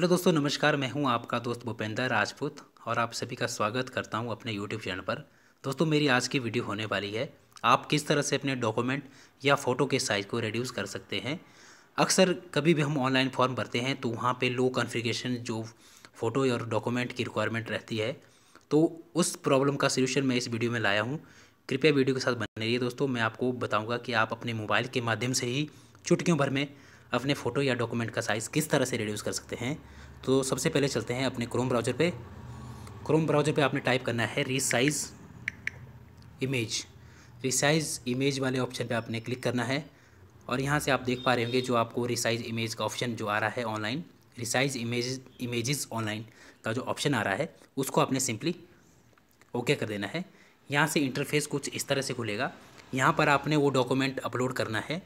hello दोस्तों नमस्कार मैं हूं आपका दोस्त भूपेंद्र राजपूत और आप सभी का स्वागत करता हूं अपने यूट्यूब चैनल पर दोस्तों मेरी आज की वीडियो होने वाली है आप किस तरह से अपने डॉक्यूमेंट या फ़ोटो के साइज़ को रिड्यूस कर सकते हैं अक्सर कभी भी हम ऑनलाइन फॉर्म भरते हैं तो वहाँ पर लो कन्फिगेशन जो फ़ोटो और डॉक्यूमेंट की रिक्वायरमेंट रहती है तो उस प्रॉब्लम का सोल्यूशन मैं इस वीडियो में लाया हूँ कृपया वीडियो के साथ बने रहिए दोस्तों मैं आपको बताऊँगा कि आप अपने मोबाइल के माध्यम से ही चुटकियों भर में अपने फ़ोटो या डॉक्यूमेंट का साइज़ किस तरह से रिड्यूस कर सकते हैं तो सबसे पहले चलते हैं अपने क्रोम ब्राउज़र पे क्रोम ब्राउज़र पे आपने टाइप करना है रिसाइज़ इमेज रिसाइज़ इमेज वाले ऑप्शन पे आपने क्लिक करना है और यहाँ से आप देख पा रहे होंगे जो आपको रिसाइज़ इमेज का ऑप्शन जो आ रहा है online resize image image online का जो ऑप्शन आ रहा है उसको आपने सिंपली ओके कर देना है यहाँ से इंटरफेस कुछ इस तरह से खुलेगा यहाँ पर आपने वो डॉक्यूमेंट अपलोड करना है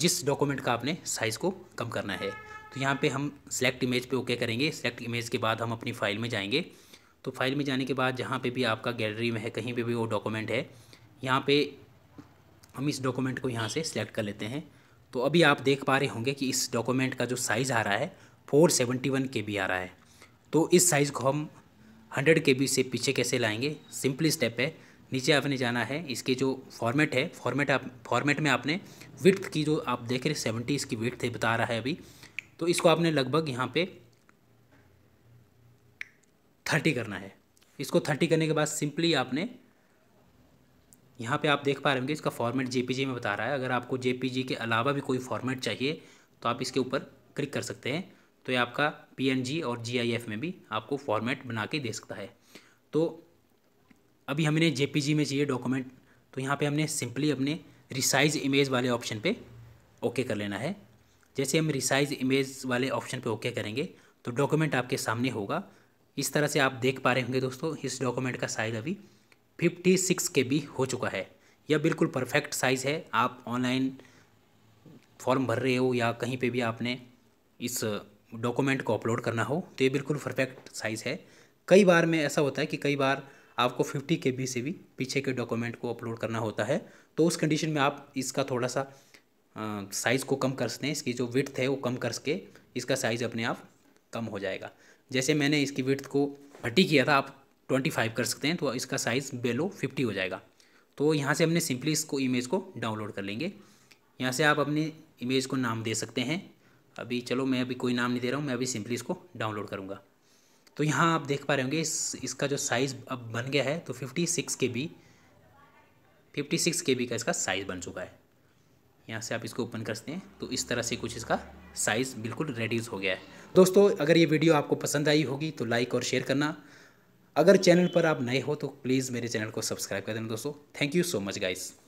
जिस डॉक्यूमेंट का आपने साइज़ को कम करना है तो यहाँ पे हम सेलेक्ट इमेज पे ओके करेंगे सेलेक्ट इमेज के बाद हम अपनी फ़ाइल में जाएंगे तो फाइल में जाने के बाद जहाँ पे भी आपका गैलरी में है कहीं पे भी वो डॉक्यूमेंट है यहाँ पे हम इस डॉक्यूमेंट को यहाँ से सेलेक्ट कर लेते हैं तो अभी आप देख पा रहे होंगे कि इस डॉक्यूमेंट का जो साइज़ आ रहा है फोर सेवेंटी वन के बी आ रहा है तो इस साइज़ को हम हंड्रेड के बी से पीछे कैसे लाएँगे सिंपली स्टेप है नीचे आपने जाना है इसके जो फॉर्मेट है फॉर्मेट आप फॉर्मेट में आपने विथ की जो आप देख रहे सेवेंटी इसकी विथ है बता रहा है अभी तो इसको आपने लगभग यहाँ पे थर्टी करना है इसको थर्टी करने के बाद सिंपली आपने यहाँ पे आप देख पा रहे होंगे इसका फॉर्मेट जेपीजी में बता रहा है अगर आपको जेपीजी के अलावा भी कोई फॉर्मेट चाहिए तो आप इसके ऊपर क्लिक कर सकते हैं तो ये आपका पीएनजी और जीआईएफ में भी आपको फॉर्मेट बना के दे सकता है तो अभी हमने जी में चाहिए डॉक्यूमेंट तो यहाँ पे हमने सिंपली अपने रिसाइज इमेज वाले ऑप्शन पे ओके कर लेना है जैसे हम रिसाइज इमेज वाले ऑप्शन पे ओके करेंगे तो डॉक्यूमेंट आपके सामने होगा इस तरह से आप देख पा रहे होंगे दोस्तों इस डॉक्यूमेंट का साइज़ अभी फिफ्टी सिक्स के बी हो चुका है यह बिल्कुल परफेक्ट साइज़ है आप ऑनलाइन फॉर्म भर रहे हो या कहीं पर भी आपने इस डॉक्यूमेंट को अपलोड करना हो तो ये बिल्कुल परफेक्ट साइज़ है कई बार में ऐसा होता है कि कई बार आपको फिफ्टी के से भी पीछे के डॉक्यूमेंट को अपलोड करना होता है तो उस कंडीशन में आप इसका थोड़ा सा साइज़ को कम कर सकते हैं इसकी जो विथ है वो कम कर सके इसका साइज़ अपने आप कम हो जाएगा जैसे मैंने इसकी विथ को भट्टी किया था आप ट्वेंटी फाइव कर सकते हैं तो इसका साइज़ बेलो फिफ्टी हो जाएगा तो यहाँ से हमने सिंपली इसको इमेज को डाउनलोड कर लेंगे यहाँ से आप अपने इमेज को नाम दे सकते हैं अभी चलो मैं अभी कोई नाम नहीं दे रहा हूँ मैं अभी सिंपली इसको डाउनलोड करूँगा तो यहाँ आप देख पा रहे होंगे इस इसका जो साइज़ अब बन गया है तो fifty six K B fifty six K B का इसका साइज़ बन चुका है यहाँ से आप इसको ओपन कर सकते हैं तो इस तरह से कुछ इसका साइज़ बिल्कुल रेड्यूज़ हो गया है दोस्तों अगर ये वीडियो आपको पसंद आई होगी तो लाइक और शेयर करना अगर चैनल पर आप नए हो तो प्लीज़ मेरे चैनल को सब्सक्राइब कर देना दोस्तों thank you so much guys